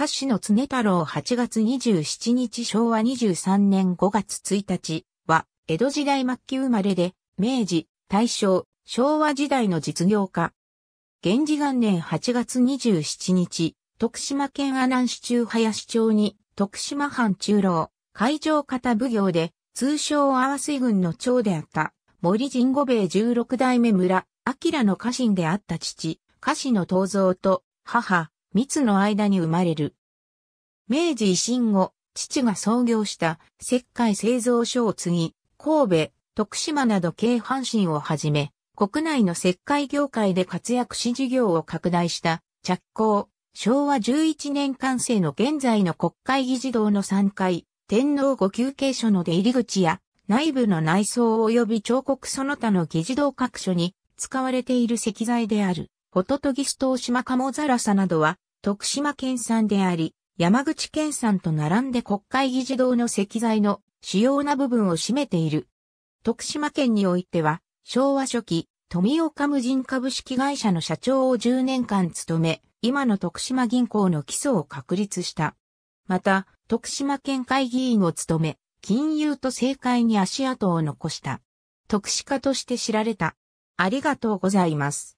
歌手の常太郎8月27日昭和23年5月1日は、江戸時代末期生まれで、明治、大正、昭和時代の実業家。源氏元年8月27日、徳島県阿南市中林町に、徳島藩中老、海上型奉行で、通称阿波水軍の長であった、森神五兵衛十六代目村、明の家臣であった父、家氏の東蔵と、母、密の間に生まれる。明治維新後、父が創業した石灰製造所を継ぎ、神戸、徳島など京阪神をはじめ、国内の石灰業界で活躍し事業を拡大した着工、昭和11年完成の現在の国会議事堂の3階、天皇御休憩所の出入り口や内部の内装及び彫刻その他の議事堂各所に使われている石材である、ホトトギストウシマカモザラサなどは徳島県産であり、山口県産と並んで国会議事堂の石材の主要な部分を占めている。徳島県においては、昭和初期、富岡無人株式会社の社長を10年間務め、今の徳島銀行の基礎を確立した。また、徳島県会議員を務め、金融と政界に足跡を残した。徳島として知られた。ありがとうございます。